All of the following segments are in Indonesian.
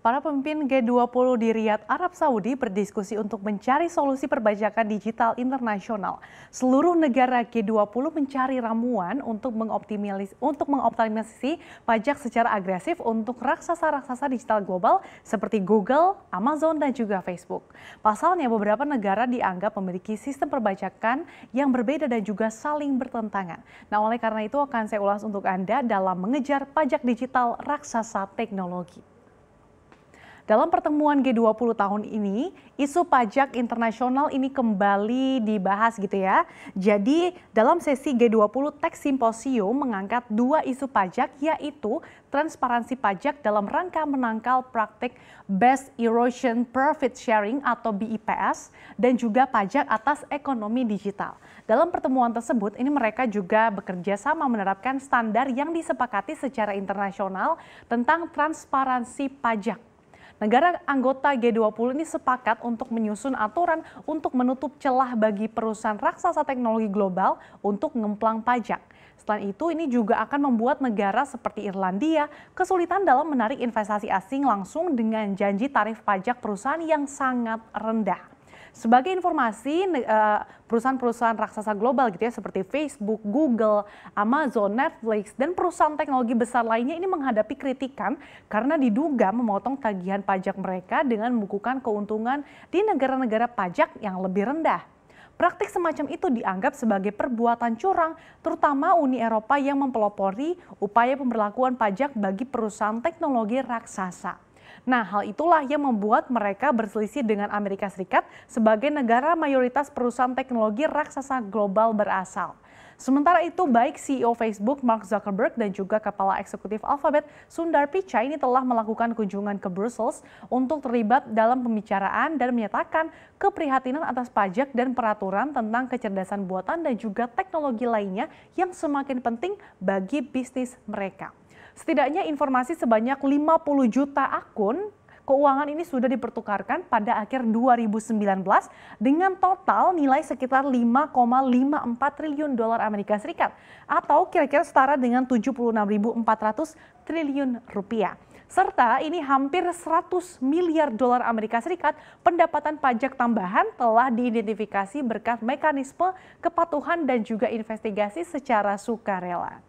Para pemimpin G20 di Riyadh, Arab Saudi berdiskusi untuk mencari solusi perbajakan digital internasional. Seluruh negara G20 mencari ramuan untuk mengoptimalis untuk mengoptimalisasi pajak secara agresif untuk raksasa-raksasa digital global seperti Google, Amazon dan juga Facebook. Pasalnya beberapa negara dianggap memiliki sistem perbajakan yang berbeda dan juga saling bertentangan. Nah, oleh karena itu akan saya ulas untuk Anda dalam mengejar pajak digital raksasa teknologi. Dalam pertemuan G20 tahun ini, isu pajak internasional ini kembali dibahas gitu ya. Jadi dalam sesi G20 Tech Symposium mengangkat dua isu pajak yaitu transparansi pajak dalam rangka menangkal praktik Best Erosion Profit Sharing atau BIPS e dan juga pajak atas ekonomi digital. Dalam pertemuan tersebut ini mereka juga bekerja sama menerapkan standar yang disepakati secara internasional tentang transparansi pajak Negara anggota G20 ini sepakat untuk menyusun aturan untuk menutup celah bagi perusahaan raksasa teknologi global untuk ngemplang pajak. Selain itu, ini juga akan membuat negara seperti Irlandia kesulitan dalam menarik investasi asing langsung dengan janji tarif pajak perusahaan yang sangat rendah. Sebagai informasi, eh, perusahaan-perusahaan raksasa global gitu ya seperti Facebook, Google, Amazon, Netflix, dan perusahaan teknologi besar lainnya ini menghadapi kritikan karena diduga memotong tagihan pajak mereka dengan membukukan keuntungan di negara-negara pajak yang lebih rendah. Praktik semacam itu dianggap sebagai perbuatan curang, terutama Uni Eropa yang mempelopori upaya pemberlakuan pajak bagi perusahaan teknologi raksasa. Nah, hal itulah yang membuat mereka berselisih dengan Amerika Serikat sebagai negara mayoritas perusahaan teknologi raksasa global berasal. Sementara itu, baik CEO Facebook Mark Zuckerberg dan juga Kepala Eksekutif Alphabet Sundar Pichai ini telah melakukan kunjungan ke Brussels untuk terlibat dalam pembicaraan dan menyatakan keprihatinan atas pajak dan peraturan tentang kecerdasan buatan dan juga teknologi lainnya yang semakin penting bagi bisnis mereka. Setidaknya informasi sebanyak 50 juta akun keuangan ini sudah dipertukarkan pada akhir 2019 dengan total nilai sekitar 5,54 triliun dolar Amerika Serikat atau kira-kira setara dengan 76.400 triliun rupiah. Serta ini hampir 100 miliar dolar Amerika Serikat pendapatan pajak tambahan telah diidentifikasi berkat mekanisme kepatuhan dan juga investigasi secara sukarela.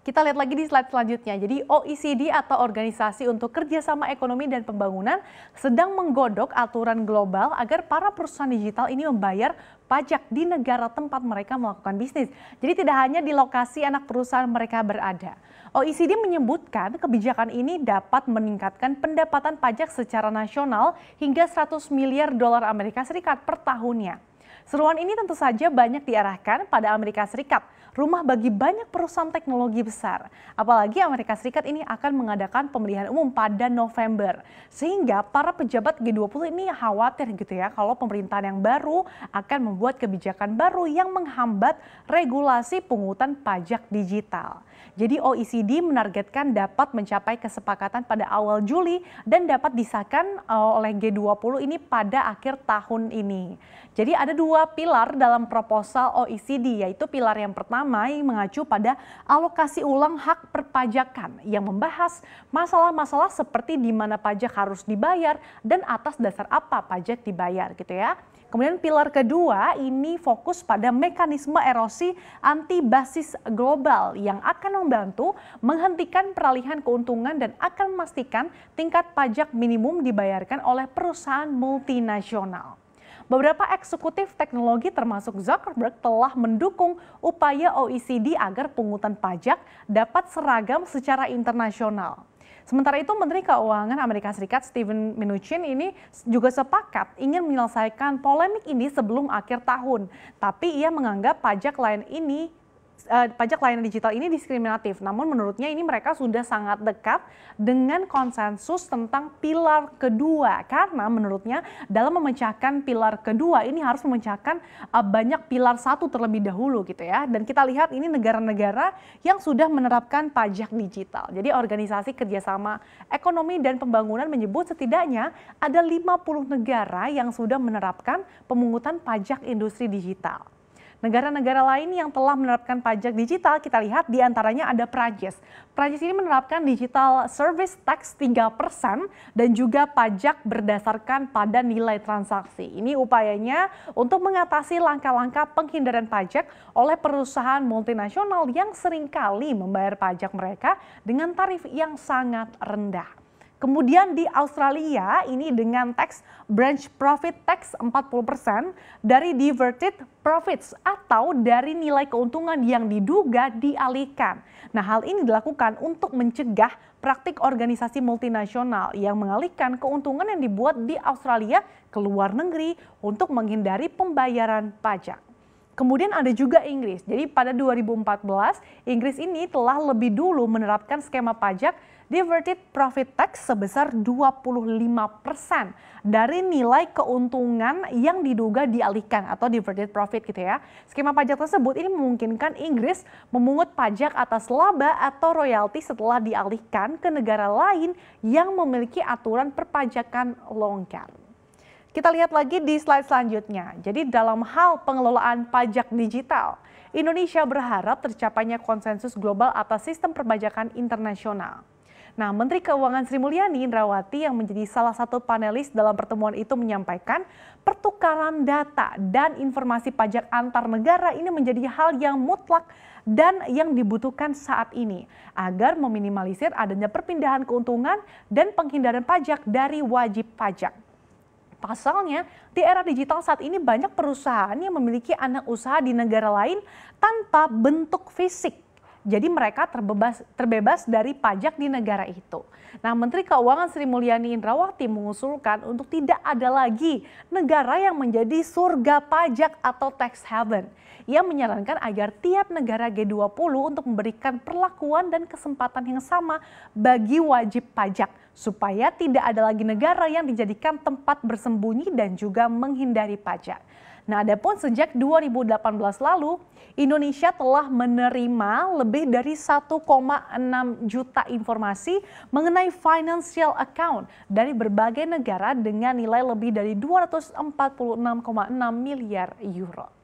Kita lihat lagi di slide selanjutnya. Jadi OECD atau Organisasi untuk Kerjasama Ekonomi dan Pembangunan sedang menggodok aturan global agar para perusahaan digital ini membayar pajak di negara tempat mereka melakukan bisnis. Jadi tidak hanya di lokasi anak perusahaan mereka berada. OECD menyebutkan kebijakan ini dapat meningkatkan pendapatan pajak secara nasional hingga 100 miliar dolar Amerika Serikat per tahunnya. Seruan ini tentu saja banyak diarahkan pada Amerika Serikat rumah bagi banyak perusahaan teknologi besar. Apalagi Amerika Serikat ini akan mengadakan pemilihan umum pada November. Sehingga para pejabat G20 ini khawatir gitu ya kalau pemerintahan yang baru akan membuat kebijakan baru yang menghambat regulasi pungutan pajak digital. Jadi OECD menargetkan dapat mencapai kesepakatan pada awal Juli dan dapat disahkan eh, oleh G20 ini pada akhir tahun ini. Jadi ada dua pilar dalam proposal OECD yaitu pilar yang pertama yang mengacu pada alokasi ulang hak perpajakan yang membahas masalah-masalah seperti di mana pajak harus dibayar dan atas dasar apa pajak dibayar gitu ya. Kemudian pilar kedua ini fokus pada mekanisme erosi anti basis global yang akan membantu menghentikan peralihan keuntungan dan akan memastikan tingkat pajak minimum dibayarkan oleh perusahaan multinasional. Beberapa eksekutif teknologi termasuk Zuckerberg telah mendukung upaya OECD agar pungutan pajak dapat seragam secara internasional. Sementara itu Menteri Keuangan Amerika Serikat Steven Mnuchin ini juga sepakat ingin menyelesaikan polemik ini sebelum akhir tahun. Tapi ia menganggap pajak lain ini Eh, pajak layanan digital ini diskriminatif. Namun menurutnya ini mereka sudah sangat dekat dengan konsensus tentang pilar kedua karena menurutnya dalam memecahkan pilar kedua ini harus memecahkan eh, banyak pilar satu terlebih dahulu gitu ya. Dan kita lihat ini negara-negara yang sudah menerapkan pajak digital. Jadi organisasi kerjasama ekonomi dan pembangunan menyebut setidaknya ada 50 negara yang sudah menerapkan pemungutan pajak industri digital. Negara-negara lain yang telah menerapkan pajak digital kita lihat diantaranya ada Prancis. Prancis ini menerapkan digital service tax 3% dan juga pajak berdasarkan pada nilai transaksi. Ini upayanya untuk mengatasi langkah-langkah penghindaran pajak oleh perusahaan multinasional yang seringkali membayar pajak mereka dengan tarif yang sangat rendah. Kemudian di Australia ini dengan tax branch profit tax 40% dari diverted profits atau dari nilai keuntungan yang diduga dialihkan. Nah, hal ini dilakukan untuk mencegah praktik organisasi multinasional yang mengalihkan keuntungan yang dibuat di Australia ke luar negeri untuk menghindari pembayaran pajak. Kemudian ada juga Inggris. Jadi pada 2014, Inggris ini telah lebih dulu menerapkan skema pajak diverted profit tax sebesar 25% dari nilai keuntungan yang diduga dialihkan atau diverted profit gitu ya. Skema pajak tersebut ini memungkinkan Inggris memungut pajak atas laba atau royalti setelah dialihkan ke negara lain yang memiliki aturan perpajakan longgar. Kita lihat lagi di slide selanjutnya. Jadi dalam hal pengelolaan pajak digital, Indonesia berharap tercapainya konsensus global atas sistem perbajakan internasional. Nah, Menteri Keuangan Sri Mulyani Indrawati yang menjadi salah satu panelis dalam pertemuan itu menyampaikan pertukaran data dan informasi pajak antar negara ini menjadi hal yang mutlak dan yang dibutuhkan saat ini agar meminimalisir adanya perpindahan keuntungan dan penghindaran pajak dari wajib pajak. Pasalnya, di era digital saat ini banyak perusahaan yang memiliki anak usaha di negara lain tanpa bentuk fisik jadi mereka terbebas, terbebas dari pajak di negara itu. Nah Menteri Keuangan Sri Mulyani Indrawati mengusulkan untuk tidak ada lagi negara yang menjadi surga pajak atau tax haven. Ia menyarankan agar tiap negara G20 untuk memberikan perlakuan dan kesempatan yang sama bagi wajib pajak supaya tidak ada lagi negara yang dijadikan tempat bersembunyi dan juga menghindari pajak. Nah, ada pun sejak 2018 lalu, Indonesia telah menerima lebih dari 1,6 juta informasi mengenai financial account dari berbagai negara dengan nilai lebih dari 246,6 miliar euro.